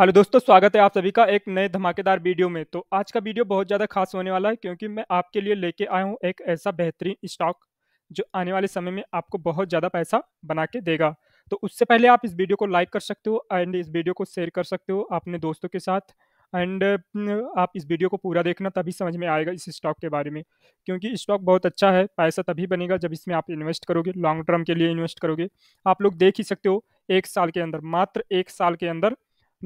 hello दोस्तों स्वागत है आप सभी का एक नए धमाकेदार वीडियो में तो आज का वीडियो बहुत ज़्यादा खास होने वाला है क्योंकि मैं आपके लिए लेके आया हूँ एक ऐसा बेहतरीन स्टॉक जो आने वाले समय में आपको बहुत ज़्यादा पैसा बना के देगा तो उससे पहले आप इस वीडियो को लाइक कर सकते हो एंड इस वीडियो को शेयर कर सकते हो अपने दोस्तों के साथ एंड आप इस वीडियो को पूरा देखना तभी समझ में आएगा इस स्टॉक के बारे में क्योंकि स्टॉक बहुत अच्छा है पैसा तभी बनेगा जब इसमें आप इन्वेस्ट करोगे लॉन्ग टर्म के लिए इन्वेस्ट करोगे आप लोग देख ही सकते हो एक साल के अंदर मात्र एक साल के अंदर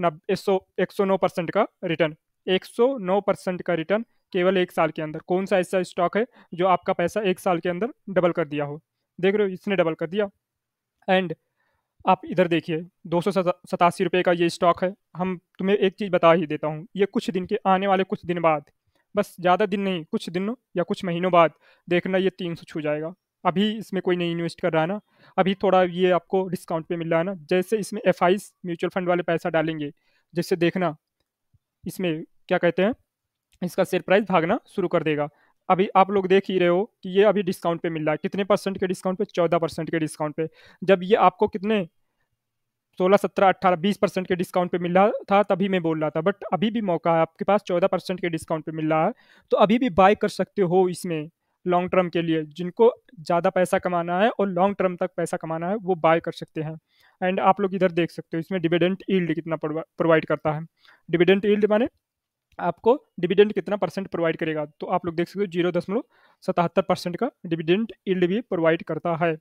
नब्बे सौ एक सौ नौ परसेंट का रिटर्न एक सौ नौ परसेंट का रिटर्न केवल एक साल के अंदर कौन सा ऐसा स्टॉक है जो आपका पैसा एक साल के अंदर डबल कर दिया हो देख रहे हो इसने डबल कर दिया एंड आप इधर देखिए दो सौ सतासी रुपये का ये स्टॉक है हम तुम्हें एक चीज़ बता ही देता हूँ ये कुछ दिन के आने वाले कुछ दिन बाद बस ज़्यादा दिन नहीं कुछ दिनों या कुछ महीनों बाद देखना ये तीन सौ छू जाएगा अभी इसमें कोई नहीं इन्वेस्ट कर रहा है ना अभी थोड़ा ये आपको डिस्काउंट पे मिल रहा है ना जैसे इसमें एफ म्यूचुअल फंड वाले पैसा डालेंगे जैसे देखना इसमें क्या कहते हैं इसका शेयर प्राइस भागना शुरू कर देगा अभी आप लोग देख ही रहे हो कि ये अभी डिस्काउंट पे मिल रहा है कितने परसेंट के डिस्काउंट पे चौदह परसेंट के डिस्काउंट पे जब ये आपको कितने सोलह सत्रह अट्ठारह बीस परसेंट के डिस्काउंट पे मिल रहा था तभी मैं बोल रहा था बट अभी भी मौका है आपके पास चौदह परसेंट के डिस्काउंट पे मिल रहा है तो अभी भी बाय कर सकते हो इसमें लॉन्ग टर्म के लिए जिनको ज़्यादा पैसा कमाना है और लॉन्ग टर्म तक पैसा कमाना है वो बाय कर सकते हैं एंड आप लोग इधर देख सकते हो इसमें डिविडेंट ईल्ड कितना प्रोवाइड करता है डिविडेंट ईल्ड माने आपको डिविडेंट कितना परसेंट प्रोवाइड करेगा तो आप लोग देख सकते हो जीरो दशमलव सतहत्तर परसेंट का डिविडेंट ईल्ड भी प्रोवाइड करता है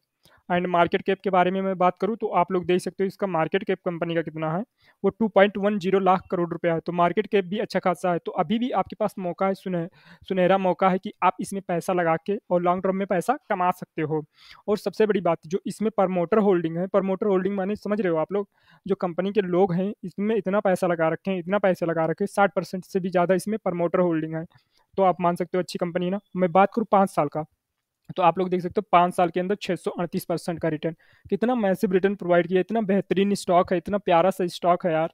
एंड मार्केट कैप के बारे में मैं बात करूँ तो आप लोग देख सकते हो इसका मार्केट कैप कंपनी का कितना है वो two point one zero lakh crore रुपया है तो मार्केट कैप भी अच्छा खासा है तो अभी भी आपके पास मौका है सुनह सुनहरा मौका है कि आप इसमें पैसा लगा के और लॉन्ग टर्म में पैसा कमा सकते हो और सबसे बड़ी बात जो इसमें प्रमोटर होल्डिंग है प्रमोटर होल्डिंग माने समझ रहे हो आप लोग जो कंपनी के लोग हैं इसमें इतना पैसा लगा रखे हैं इतना पैसा लगा रखे साठ परसेंट से भी ज़्यादा इसमें प्रमोटर होल्डिंग है तो आप मान सकते हो अच्छी कंपनी ना मैं बात करूँ पाँच साल का तो आप लोग देख सकते हो पाँच साल के अंदर छः परसेंट का रिटर्न कितना मैसिव रिटर्न प्रोवाइड किया इतना बेहतरीन स्टॉक है इतना प्यारा सा स्टॉक है यार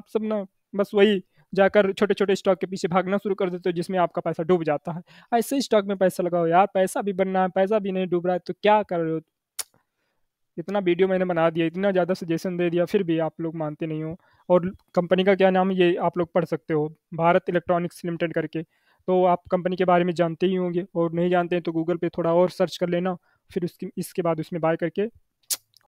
आप सब ना बस वही जाकर छोटे छोटे स्टॉक के पीछे भागना शुरू कर देते हो जिसमें आपका पैसा डूब जाता है ऐसे स्टॉक में पैसा लगाओ यार पैसा भी बनना है पैसा भी नहीं डूब रहा है तो क्या कर रहे हो इतना वीडियो मैंने बना दिया इतना ज़्यादा सजेशन दे दिया फिर भी आप लोग मानते नहीं हो और कंपनी का क्या नाम ये आप लोग पढ़ सकते हो भारत इलेक्ट्रॉनिक्स लिमिटेड करके तो आप कंपनी के बारे में जानते ही होंगे और नहीं जानते हैं तो गूगल पे थोड़ा और सर्च कर लेना फिर उसकी इसके बाद उसमें बाय करके